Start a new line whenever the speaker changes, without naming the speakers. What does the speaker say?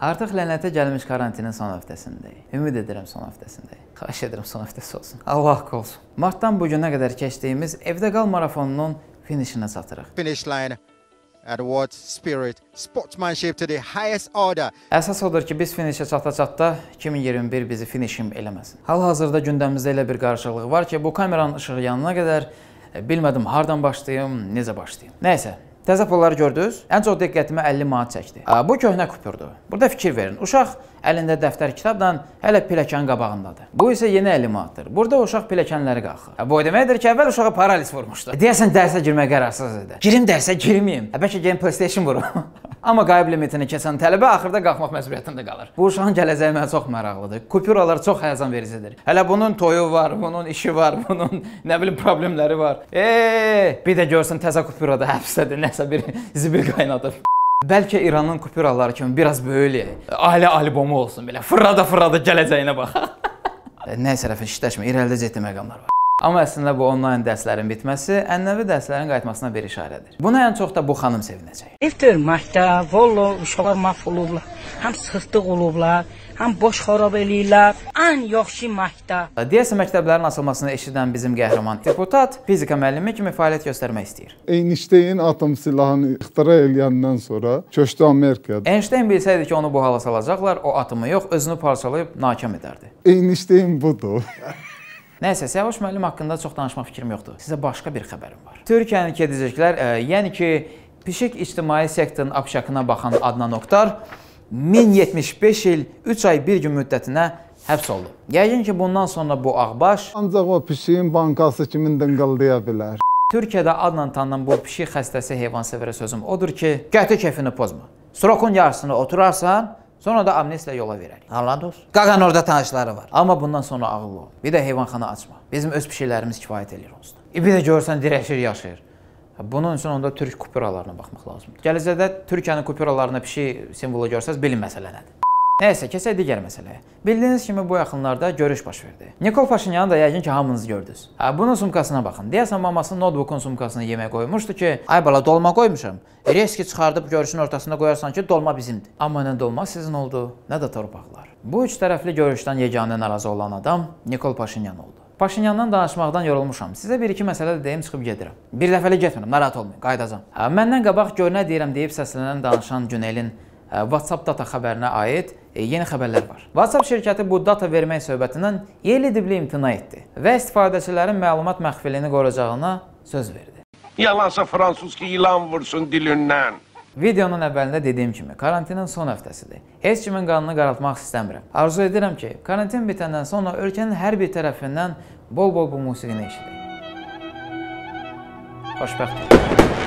Artıq lənətə gəlmiş karantinin son həftəsindəyik. Ümid edirəm son həftəsindəyik. Xahiş edirəm son həftəsi olsun. Allah haqqı olsun. Martdan bu günə qədər keçdiyimiz evdə qal marafonunun finişinə çatırıq. Finish line at what spirit sportsmanship to the highest order. Əsas odur ki, biz finişə çata-çatda 2021 bizi finişim eləməsin. Hal-hazırda gündəmimizdə elə bir qarışıqlıq var ki, bu kameranın işığı yanana qədər e, bilmədim hardan başlayım, necə başlayım. Nəysə, Təzə pulları gördünüz? Ən çox diqqətimi 50 manat çəkdi. Bu köhnə kupürdür. Burada fikir verin. Uşaq əlində dəftər kitabla hələ pilləkən qabağındadır. Bu isə yeni 50 manatdır. Burada uşaq pilləkənləri qalxır. Bu o deməkdir ki, əvvəl uşağa paraliz vurmuşdu. E, deyəsən dərsə girmək qərarsız idi. Girim dərsə girməyim. Bəlkə gedim PlayStation vurum. Amma qayıb limitini keçən tələbə axırda qalxmaq məcburiyyətində qalır. Bu uşağın gələcəyi mənə çox maraqlıdır. Kupyuralar çox həyəcan vericidir. Hələ bunun toyu var, bunun işi var, bunun nə bilim problemləri var. Ey, bir də görsən təzə kupyurada həbsdədir, nəsə bir zibil qaynadıb. Bəlkə İranın kupyuraları kimi biraz böyük ailə albomu olsun belə. Fırrada fırrada gələcəyinə bax. Nəsə rəfə işləşmə, irəlidə ciddi məqamlar var. Amma əslində bu onlayn dərslərin bitməsi ənənəvi dərslərin qayıtmasına bir işarədir. Buna ən çox da bu xanım sevinəcək. İftir məktəb, vollo uşaqlar məhv olublar. Həm sıxdıq olublar, həm boş xarab eləyirlər. Ən yaxşı məktəb. Deyəsə məktəblərin açılmasını eşidən bizim qəhrəman deputat fizika müəllimi kimi fəaliyyət göstərmək istəyir. Einstein atom silahını ixtira eləyəndən sonra köçdü Amerikaya. Einstein bilsəydi ki, onu bu hala salacaqlar, o atomu yox, özünü parçalayıb nakam edərdi. Einstein budur. Nəysə, Səhoş müəllim haqqında çox danışmaq fikrim yoxdur. Sizə başqa bir xəbərim var. Türkiyənin kediciklər, e, yəni ki, Pişik ictimai sektorun apşakına baxan Adnan Oktar 1075 il 3 ay 1 gün müddətinə həbs oldu. Yəqin ki, bundan sonra bu ağbaş ancaq o pişiyin bankası kimi dınqıldaya bilər. Türkiyədə adla tanınan bu pişik xəstəsi heyvansevərə sözüm odur ki, qəti keyfini pozma. Srokun yarısını oturarsan, Sonra da amneslə yola verərik. Anladınız? Qaqan orada tanışları var. Amma bundan sonra ağıllı ol. Bir də heyvanxana açma. Bizim öz pişiklərimiz kifayət eləyir onsuz. E, bir də görsən dirəşir, yaşayır. Bunun üçün onda türk kupyuralarına baxmaq lazımdır. Gələcəkdə Türkiyənin kupyuralarına pişik simvolu görsəz, bilin məsələ nədir. Nəysə, keçək digər məsələyə. Bildiyiniz kimi bu yaxınlarda görüş baş verdi. Nikol Paşinyanı da yəqin ki, hamınız gördünüz. Hə, bunun sumkasına baxın. Deyəsən maması notebookun sumkasına yemək qoymuşdu ki, ay bala dolma qoymuşam. Reski çıxardıb görüşün ortasına qoyarsan ki, dolma bizimdir. Amma nə dolma sizin oldu, nə də torpaqlar. Bu üç tərəfli görüşdən yeganə narazı olan adam Nikol Paşinyan oldu. Paşinyandan danışmaqdan yorulmuşam. Sizə bir-iki məsələ də deyim, çıxıb gedirəm. Bir dəfəlik getmirəm, narahat olmayın, qayıdacam. Hə, məndən qabaq gör nə deyirəm deyib səslənən danışan Günelin WhatsApp data xəbərinə aid e, yeni xəbərlər var. WhatsApp şirkəti bu data vermək söhbətindən yerli dibli imtina etdi və istifadəçilərin məlumat məxfiliyini qoruyacağına söz verdi. Yalansa fransız ki, ilan vursun dilindən. Videonun əvvəlində dediyim kimi, karantinin son həftəsidir. Heç kimin qanını qaraltmaq istəmirəm. Arzu edirəm ki, karantin bitəndən sonra ölkənin hər bir tərəfindən bol-bol bu musiqini eşidək. Xoşbəxt olun.